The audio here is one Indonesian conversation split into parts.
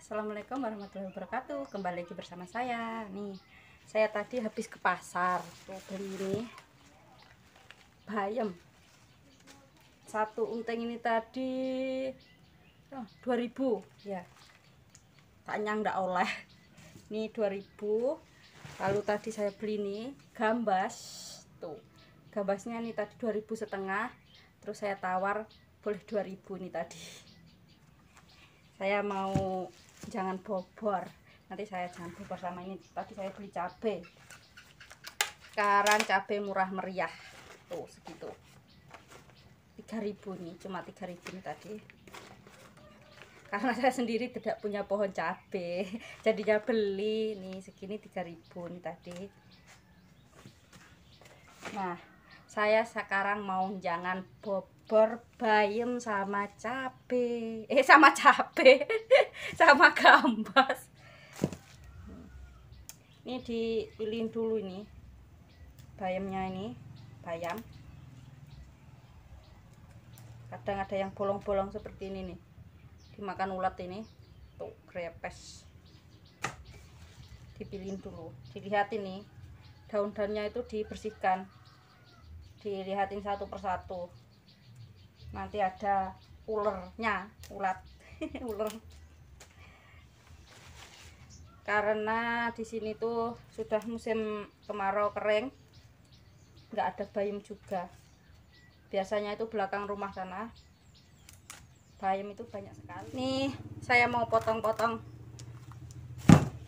Assalamualaikum warahmatullahi wabarakatuh Kembali lagi bersama saya Nih, saya tadi habis ke pasar Tuh beli ini Bayam Satu unteng ini tadi oh, 2000 ya Tanya nggak oleh Ini 2000 Lalu tadi saya beli ini Gambas Tuh Gambasnya ini tadi 2000 setengah Terus saya tawar boleh 2000 ini tadi saya mau jangan bobor nanti saya jangan bobor sama ini tadi saya beli cabai sekarang cabai murah meriah tuh segitu 3000 nih cuma 3000 nih tadi karena saya sendiri tidak punya pohon cabe jadinya beli nih segini 3000 nih tadi nah saya sekarang mau jangan bobor bor bayam sama cabe eh sama cabe sama gambas ini dipilih dulu ini bayamnya ini bayam kadang ada yang bolong-bolong seperti ini nih dimakan ulat ini tuh krepes Dipilin dulu dilihat ini daun-daunnya itu dibersihkan dilihatin satu persatu nanti ada ulernya ulat uler karena di sini tuh sudah musim kemarau kering nggak ada bayam juga biasanya itu belakang rumah sana bayam itu banyak sekali nih saya mau potong-potong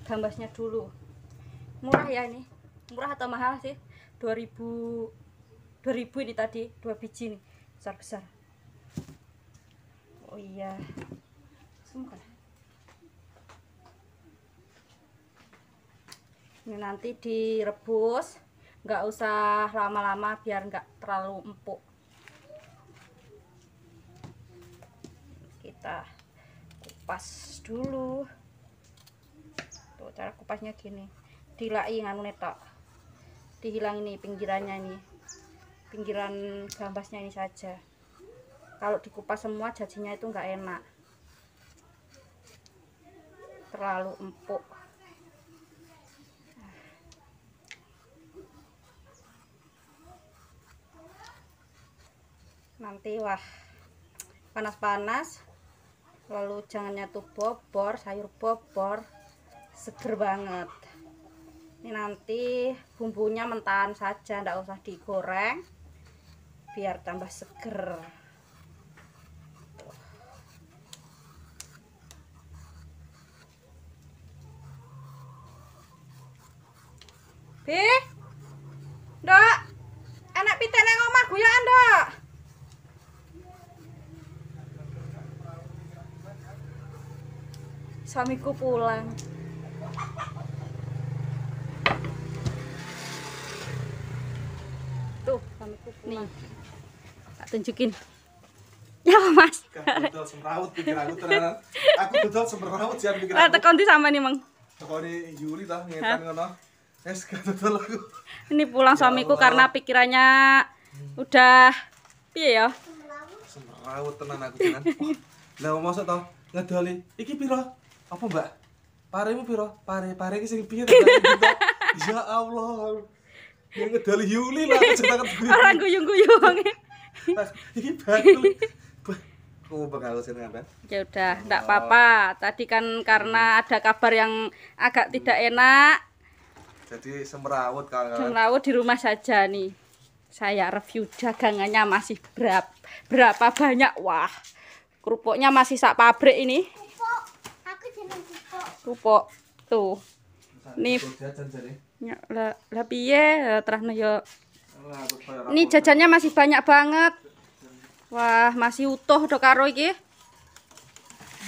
gambasnya dulu murah ya ini murah atau mahal sih 2000 2000 ini tadi dua biji nih besar-besar Oh iya, おいや済むかな kan? ini nanti direbus nggak usah lama-lama biar nggak terlalu empuk kita kupas dulu tuh cara kupasnya gini dilai nganu netok dihilangin nih pinggirannya nih pinggiran gambasnya ini saja kalau dikupas semua jajinya itu enggak enak terlalu empuk nanti wah panas-panas lalu jangannya tuh bobor sayur bobor seger banget ini nanti bumbunya mentahan saja enggak usah digoreng biar tambah seger Bi. Ndok. Anak pitik nang omah guyokan, Ndok. Suamiku pulang. Tuh, suamiku pulang. Nih. Tak tunjukin. Ya mas. Budal semrawut pikir aku ternyata. Aku betul semrawut sih pikir aku. Tekan di sama nih mang. Tekan di Juli tah ngetan ngono. Ini pulang ya suamiku karena pikirannya udah piye ya? Semrawut tenan aku tenan. Lah masuk to ngedoli iki piro? Apa, Mbak? Paremu piro? Pare-pare iki sing piye Ya Allah. Ya ngedoli Yuli lah cetakan gue. Orang guyung guyu ini Iki bakul. bakal kan. Ya udah, enggak apa-apa. Tadi kan karena hmm. ada kabar yang agak tidak enak, jadi semerawut kangen. Semerawut di rumah saja nih. Saya review dagangannya masih berapa berapa banyak. Wah. Kerupuknya masih sak pabrik ini. Kerupuk. Aku kerupuk. Kerupuk. Tuh. Nih. Ya, Ini eh, jajannya masih banyak banget. Wah, masih utuh do karo iki.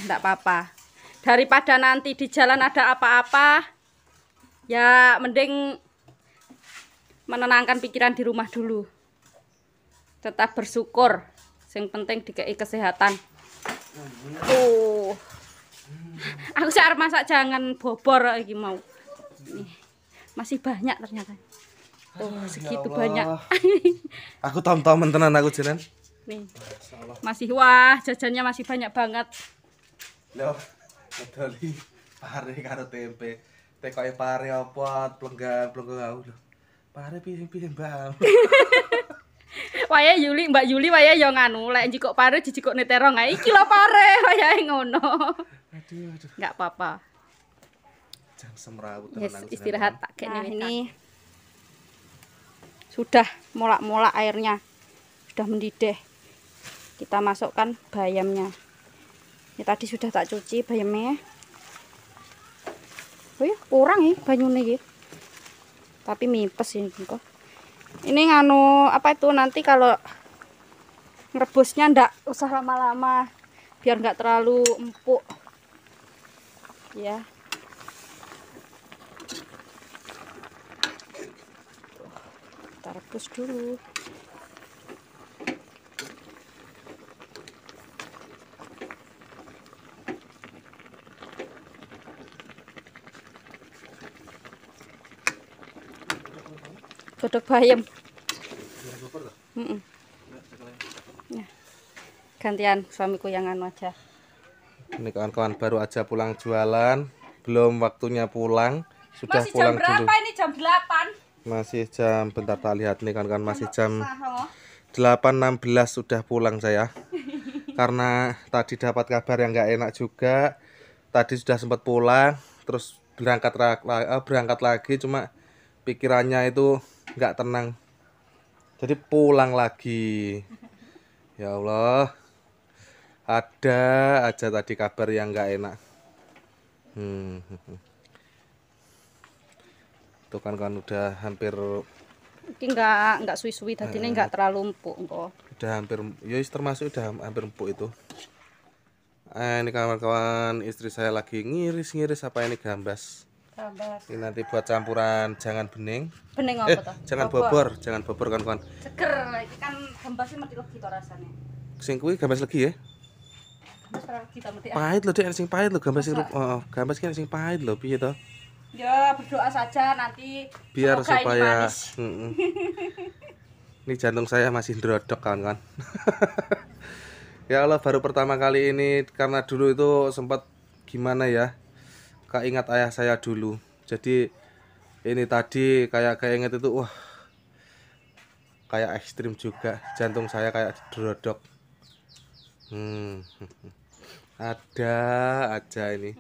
Enggak apa-apa. Daripada nanti di jalan ada apa-apa, ya mending menenangkan pikiran di rumah dulu tetap bersyukur yang penting dikei kesehatan oh aku sih masak jangan bobor lagi mau nih masih banyak ternyata oh, segitu ya banyak aku tahu tahu mentenan aku jalan nih masih wah jajannya masih banyak banget loh betul hari karo tempe Tekoke pare apa plenggan-plenggan aku lho. Pare pilih-pilih Mbak. Waya Yuli, Mbak Yuli waya yo nganu, lek jikok pare jijikok neterong ae iki lho pare, waya ngono. Aduh, aduh. Enggak apa-apa. jangan semrawut yes, istirahat tak kene nah, ini. Sudah molak-molak airnya. Sudah mendidih. Kita masukkan bayamnya. Ini ya, tadi sudah tak cuci bayamnya. Wih, oh iya, kurang ya banyune ya. Tapi mipes ini kok. Ini nganu apa itu nanti kalau merebusnya ndak usah lama-lama biar nggak terlalu empuk. Ya. Kita rebus dulu. Godok bayam. Mm -mm. Gantian suamiku yang anu aja. Ini kawan-kawan baru aja pulang jualan, belum waktunya pulang, sudah masih pulang jam berapa dulu. ini jam 8? Masih jam bentar tak lihat nih kawan-kawan masih jam 8.16 sudah pulang saya. Karena tadi dapat kabar yang nggak enak juga. Tadi sudah sempat pulang, terus berangkat eh, berangkat lagi cuma pikirannya itu nggak tenang jadi pulang lagi ya Allah ada aja tadi kabar yang nggak enak hmm. itu kan kan udah hampir ini nggak nggak suwi-suwi tadi ini nggak eh. terlalu empuk kok udah hampir ya termasuk udah hampir empuk itu eh, ini kawan-kawan istri saya lagi ngiris-ngiris apa ini gambas Tambah. Ini nanti buat campuran jangan bening. Bening eh, apa eh, toh? Jangan bobor, bobor. jangan bobor kawan-kawan. Seger, iki kan gambasnya mesti legi to rasane. Sing kuwi gambas legi ya? Gambas legi ta mati. Pahit lho, Dek, sing pahit lho gambas sing oh, oh gambas kan sing pahit lho piye to? Ya, berdoa saja nanti biar supaya ini, ini jantung saya masih ndrodok kawan-kawan. ya Allah baru pertama kali ini karena dulu itu sempat gimana ya? keingat ayah saya dulu jadi ini tadi kayak keinget itu wah kayak ekstrim juga jantung saya kayak drodok hmm. ada aja ini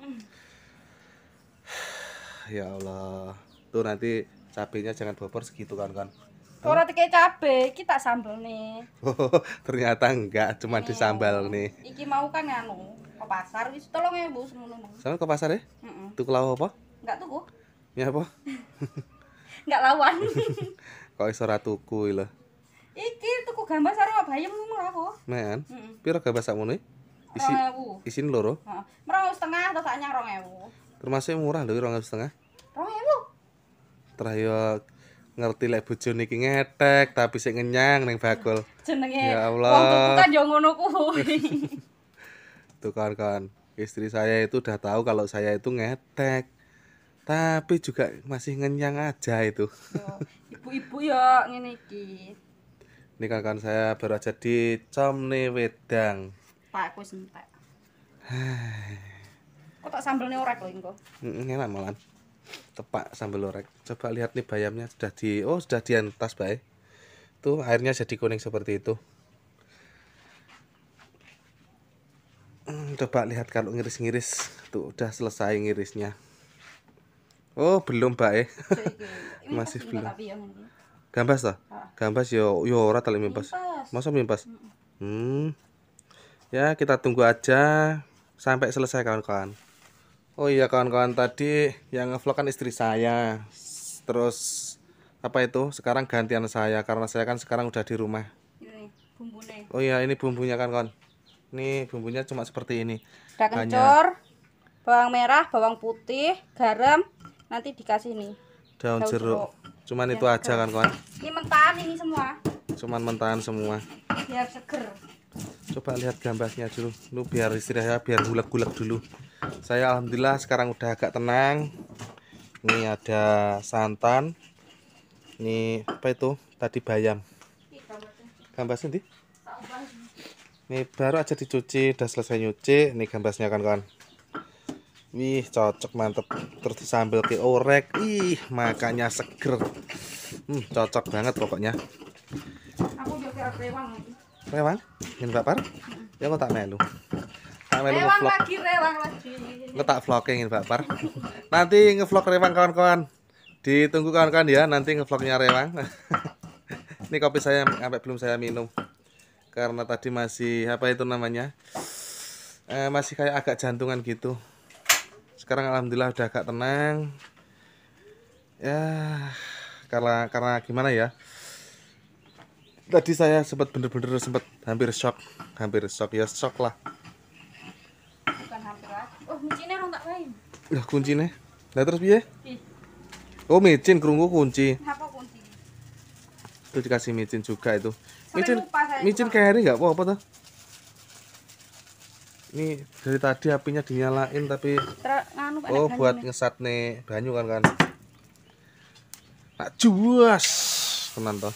ya Allah tuh nanti cabenya jangan bobor segitu kan kan Ora teke cabe, kita sambal sambel nih. Oh, ternyata enggak, cuma iya. disambal nih. Iki mau kan anu, ke pasar wis tolong ya bu semuanya sama ke pasar ya mm tuku lawa apa nggak tuku ya apa nggak lawan kok iso ra tuku lho iki tuku gambar sarwa bayam lho aku men mm -mm. piro gambar sakmono isi isin loro heeh setengah to sak nyarong termasuk murah lho rong setengah rong ewu ngerti lek bojone iki ngetek tapi sing ngenyang ning bakul jenenge ya Allah wong tuku kan yo ngono kuwi tuh gitu, kan kawan istri saya itu udah tahu kalau saya itu ngetek tapi juga masih ngenyang aja itu ibu-ibu ya ini ki ini kawan saya baru aja di comne wedang pak aku sentek kok tak sambel nih orek loh engko enak malan tepak sambel orek coba lihat nih bayamnya sudah di oh sudah di atas baik tuh airnya jadi kuning seperti itu Hmm, coba lihat kalau ngiris-ngiris tuh udah selesai ngirisnya. Oh, belum, Pak. Eh. Ya. Masih belum. Gambas toh? Ah. Gambas yo yo ora tali mimpas. Masa mimpas? Hmm. Ya, kita tunggu aja sampai selesai kawan-kawan. Oh iya kawan-kawan tadi yang ngevlog kan istri saya. Terus apa itu? Sekarang gantian saya karena saya kan sekarang udah di rumah. bumbunya. Oh iya, ini bumbunya kan -kawan. Nih bumbunya cuma seperti ini. Udah kencur, bawang merah, bawang putih, garam, nanti dikasih nih. Daun, daun jeruk. jeruk. Cuman Biar itu seger. aja kan kawan. Ini mentahan ini semua. Cuman mentahan semua. Biar seger. Coba lihat gambarnya dulu. Lu biar istirahat biar gulek-gulek dulu. Saya alhamdulillah sekarang udah agak tenang. Ini ada santan. Ini apa itu? Tadi bayam. Gambar sendiri ini baru aja dicuci udah selesai nyuci ini gambasnya kan kawan wih cocok mantep terus sambil ke orek ih makanya seger hmm, cocok banget pokoknya aku juga rewang rewang ingin par? ya kok tak melu tak melu rewang ngevlog lagi rewang lagi kok tak vlogging ingin par? nanti ngevlog rewang kawan-kawan ditunggu kawan-kawan ya nanti ngevlognya rewang ini kopi saya sampai belum saya minum karena tadi masih apa itu namanya eh, masih kayak agak jantungan gitu sekarang alhamdulillah udah agak tenang ya karena karena gimana ya tadi saya sempat bener-bener sempat hampir shock hampir shock ya shock lah bukan hampir lah oh kuncinya orang tak kuncinya nah terus biye oh micin kerungu kunci itu dikasih micin juga itu micin micin kayak nggak apa-apa tuh ini dari tadi apinya dinyalain tapi oh buat ngesat nih banyu kan kan tak juas tenan toh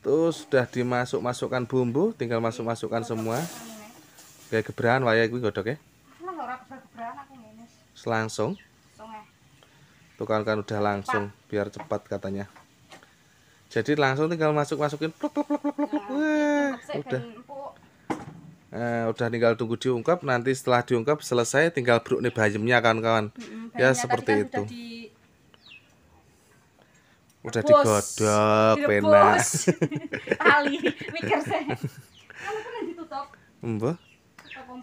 terus sudah dimasuk masukkan bumbu tinggal masuk masukkan iya, semua kayak gebrahan waya gue godok ya langsung tuh kan kan udah langsung biar cepat katanya jadi langsung tinggal iya, masuk masukin pluk pluk pluk pluk pluk pluk nah, udah nah, udah tinggal tunggu diungkap nanti setelah diungkap selesai tinggal bruk nih bayamnya kawan-kawan hmm, ya seperti kan itu udah, di... udah digodok pena ali mikir saya Mbah.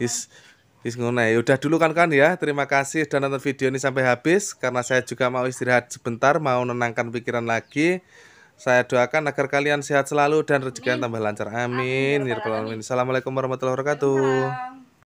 Is is ngono ya. Udah dulu kan kan ya. Terima kasih sudah nonton video ini sampai habis karena saya juga mau istirahat sebentar, mau menenangkan pikiran lagi. Saya doakan agar kalian sehat selalu dan rezeki tambah lancar. Amin. Amin. Ya Assalamualaikum warahmatullahi wabarakatuh.